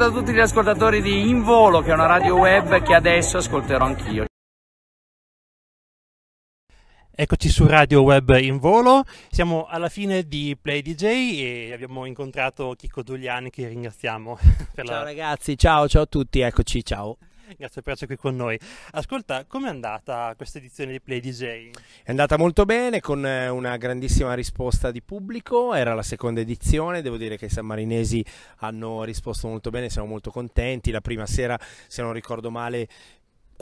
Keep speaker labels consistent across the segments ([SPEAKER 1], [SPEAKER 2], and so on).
[SPEAKER 1] da tutti gli ascoltatori di Involo, che è una radio web che adesso ascolterò
[SPEAKER 2] anch'io. Eccoci su Radio Web in volo, siamo alla fine di Play DJ e abbiamo incontrato Chico Dugliani che ringraziamo. ciao la... ragazzi,
[SPEAKER 1] ciao, ciao a tutti, eccoci, ciao.
[SPEAKER 2] Grazie per essere qui con noi. Ascolta, com'è andata questa edizione di Play DJ?
[SPEAKER 1] È andata molto bene, con eh, una grandissima risposta di pubblico. Era la seconda edizione, devo dire che i sammarinesi hanno risposto molto bene, siamo molto contenti. La prima sera, se non ricordo male,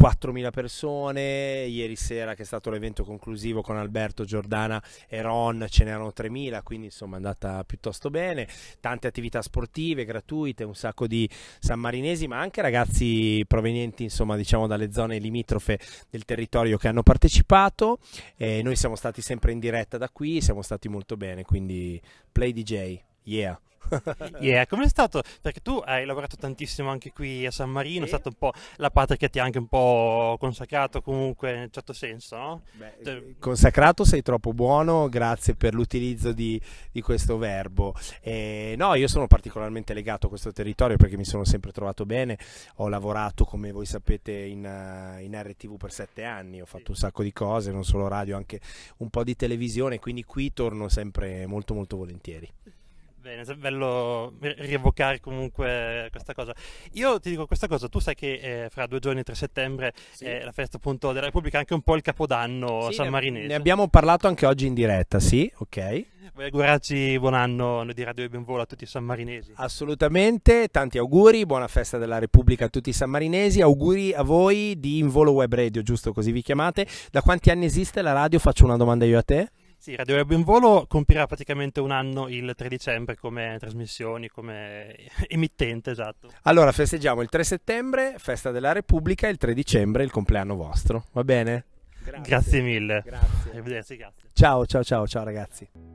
[SPEAKER 1] 4.000 persone, ieri sera che è stato l'evento conclusivo con Alberto, Giordana e Ron ce n'erano 3.000, quindi insomma è andata piuttosto bene, tante attività sportive gratuite, un sacco di sammarinesi, ma anche ragazzi provenienti insomma diciamo dalle zone limitrofe del territorio che hanno partecipato, e noi siamo stati sempre in diretta da qui,
[SPEAKER 2] siamo stati molto bene, quindi play
[SPEAKER 1] DJ. Yeah.
[SPEAKER 2] yeah, è stato? Perché tu hai lavorato tantissimo anche qui a San Marino, sì. è stata un po' la patria che ti ha anche un po' consacrato comunque in un certo senso, no? Beh, cioè eh,
[SPEAKER 1] Consacrato sei troppo buono, grazie per l'utilizzo di, di questo verbo. Eh, no, io sono particolarmente legato a questo territorio perché mi sono sempre trovato bene, ho lavorato come voi sapete in, eh, in RTV per sette anni, ho fatto un sacco di cose, non solo radio, anche un po' di televisione, quindi qui torno sempre molto molto volentieri
[SPEAKER 2] bene, è bello rievocare comunque questa cosa. Io ti dico questa cosa, tu sai che eh, fra due giorni, 3 settembre, sì. è eh, la festa appunto della Repubblica, anche un po' il capodanno sì, san Ne
[SPEAKER 1] abbiamo parlato anche oggi in diretta, sì, ok.
[SPEAKER 2] Vuoi augurarci buon anno noi di Radio e Benvola a tutti i sammarinesi? Assolutamente,
[SPEAKER 1] tanti auguri, buona festa della Repubblica a tutti i sammarinesi, auguri a voi di Involo Web Radio, giusto così vi chiamate. Da quanti anni esiste la radio? Faccio una domanda io a te.
[SPEAKER 2] Sì, Radio Web in Volo compirà praticamente un anno il 3 dicembre come trasmissioni, come emittente, esatto.
[SPEAKER 1] Allora, festeggiamo il 3 settembre, festa della Repubblica, e il 3 dicembre il compleanno vostro, va bene? Grazie, grazie mille. Grazie. Arrivederci, grazie. Ciao, ciao, ciao, ciao ragazzi.